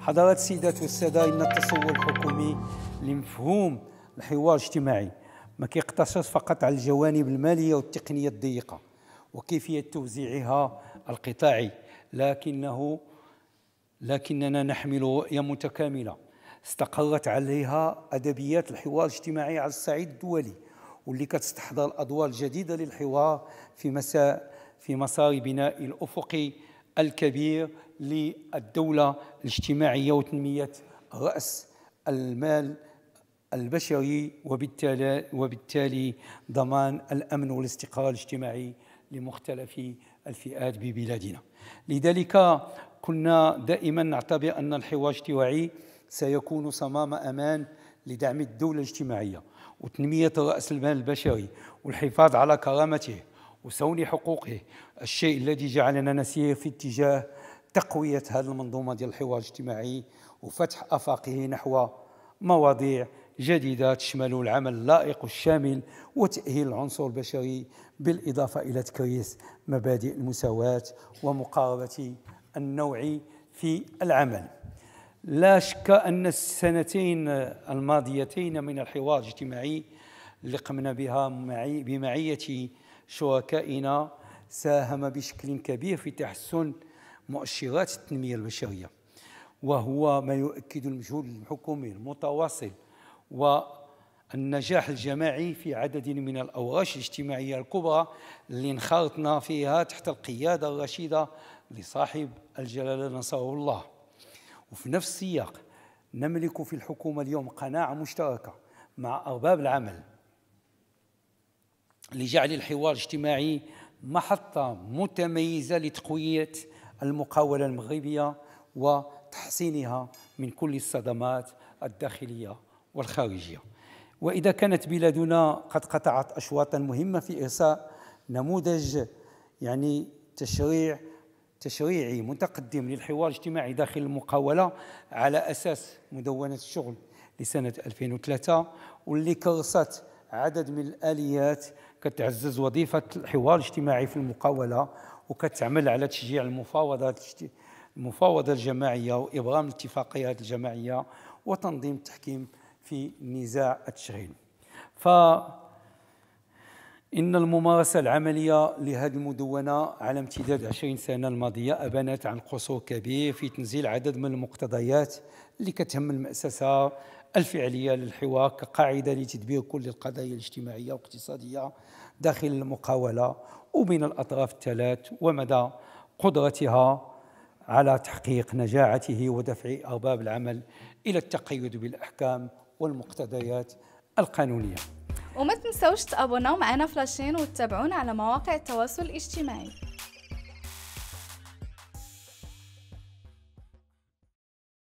حضرات السيدات والسادة إن التصور الحكومي لمفهوم الحوار الاجتماعي ما كيقتصرش فقط على الجوانب المالية والتقنية الضيقة وكيفية توزيعها القطاعي لكنه لكننا نحمل رؤية متكاملة استقرت عليها أدبيات الحوار الاجتماعي على الصعيد الدولي واللي كتستحضر أدوار جديدة للحوار في مسار في مسار بناء الأفقي الكبير للدولة الاجتماعية وتنمية رأس المال البشري وبالتالي, وبالتالي ضمان الأمن والاستقرار الاجتماعي لمختلف الفئات ببلادنا لذلك كنا دائما نعتبر أن الحوار الاجتماعي سيكون صمام أمان لدعم الدولة الاجتماعية وتنمية رأس المال البشري والحفاظ على كرامته وصون حقوقه الشيء الذي جعلنا نسير في اتجاه تقوية هذه المنظومة ديال الحوار الاجتماعي وفتح أفاقه نحو مواضيع جديدة تشمل العمل اللائق والشامل وتأهيل العنصر البشري بالإضافة إلى تكريس مبادئ المساواة ومقاربة النوع في العمل لا شك أن السنتين الماضيتين من الحوار الاجتماعي اللي قمنا بها بمعية شركائنا ساهم بشكل كبير في تحسن مؤشرات التنمية البشرية وهو ما يؤكد المجهود الحكومي المتواصل والنجاح الجماعي في عدد من الأوراش الاجتماعية الكبرى اللي انخرطنا فيها تحت القيادة الرشيدة لصاحب الجلالة نصره الله وفي نفس السياق نملك في الحكومة اليوم قناعة مشتركة مع أرباب العمل لجعل الحوار الاجتماعي محطة متميزة لتقوية المقاولة المغربية وتحسينها من كل الصدمات الداخلية والخارجية وإذا كانت بلادنا قد قطعت أشواطا مهمة في إرساء نموذج يعني تشريع تشريعي متقدم للحوار الاجتماعي داخل المقاولة على أساس مدونة الشغل لسنة 2003 واللي كرست عدد من الآليات كتعزز وظيفه الحوار الاجتماعي في المقاوله وكتعمل على تشجيع المفاوضات المفاوضه الجماعيه وابرام الاتفاقيات الجماعيه وتنظيم التحكيم في نزاع التشغيل ف إن الممارسة العملية لهذه المدونة على امتداد 20 سنة الماضية أبانت عن قصور كبير في تنزيل عدد من المقتضيات اللي كتهم المؤسسة الفعلية للحوار كقاعدة لتدبير كل القضايا الاجتماعية والاقتصادية داخل المقاولة وبين الأطراف الثلاث ومدى قدرتها على تحقيق نجاعته ودفع أرباب العمل إلى التقيد بالأحكام والمقتضيات القانونية وما تنسوش تابوناو معنا فلاشين وتتابعونا على مواقع التواصل الاجتماعي